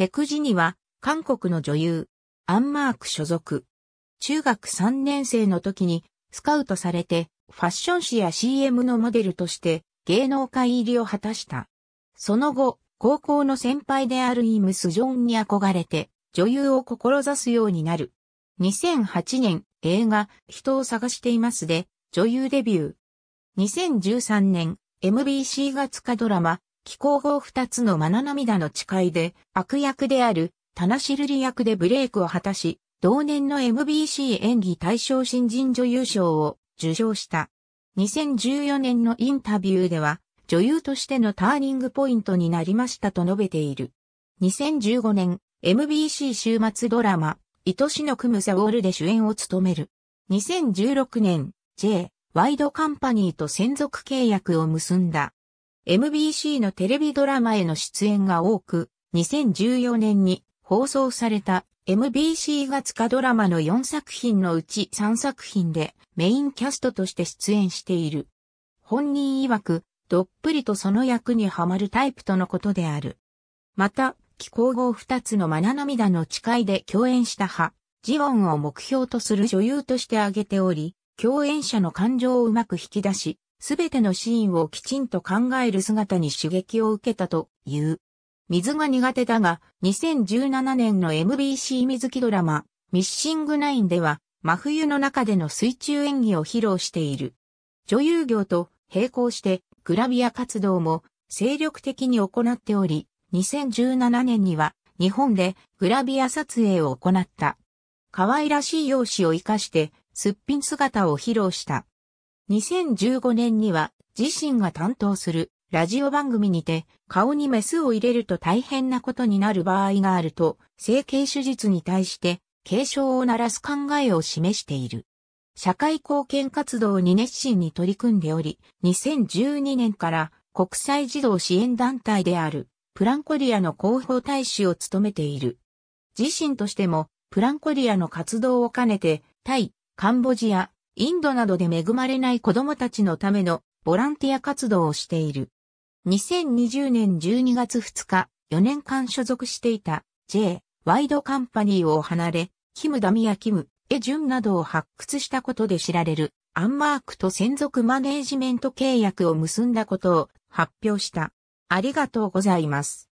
テクジニは、韓国の女優、アンマーク所属。中学3年生の時に、スカウトされて、ファッション誌や CM のモデルとして、芸能界入りを果たした。その後、高校の先輩であるイム・スジョンに憧れて、女優を志すようになる。2008年、映画、人を探していますで、女優デビュー。2013年、MBC が月ドラマ、気候法二つのマナ涙の誓いで、悪役である、タナシルリ役でブレイクを果たし、同年の MBC 演技大賞新人女優賞を受賞した。2014年のインタビューでは、女優としてのターニングポイントになりましたと述べている。2015年、MBC 週末ドラマ、愛しのクむサウォールで主演を務める。2016年、J、ワイドカンパニーと専属契約を結んだ。MBC のテレビドラマへの出演が多く、2014年に放送された MBC 月火ドラマの4作品のうち3作品でメインキャストとして出演している。本人曰く、どっぷりとその役にはまるタイプとのことである。また、気候後2つのマナ涙の誓いで共演した派、ジオンを目標とする女優として挙げており、共演者の感情をうまく引き出し、すべてのシーンをきちんと考える姿に刺激を受けたという。水が苦手だが、2017年の MBC 水木ドラマ、ミッシングナインでは、真冬の中での水中演技を披露している。女優業と並行して、グラビア活動も精力的に行っており、2017年には日本でグラビア撮影を行った。可愛らしい容姿を活かして、すっぴん姿を披露した。2015年には自身が担当するラジオ番組にて顔にメスを入れると大変なことになる場合があると整形手術に対して警鐘を鳴らす考えを示している。社会貢献活動に熱心に取り組んでおり、2012年から国際児童支援団体であるプランコリアの広報大使を務めている。自身としてもプランコリアの活動を兼ねて、タイ、カンボジア、インドなどで恵まれない子供たちのためのボランティア活動をしている。2020年12月2日、4年間所属していた J. ワイドカンパニーを離れ、キム・ダミア・キム・エ・ジュンなどを発掘したことで知られるアンマークと専属マネージメント契約を結んだことを発表した。ありがとうございます。